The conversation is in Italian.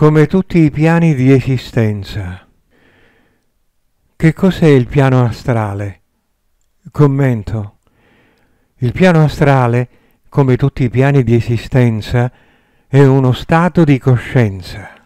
come tutti i piani di esistenza. Che cos'è il piano astrale? Commento. Il piano astrale, come tutti i piani di esistenza, è uno stato di coscienza.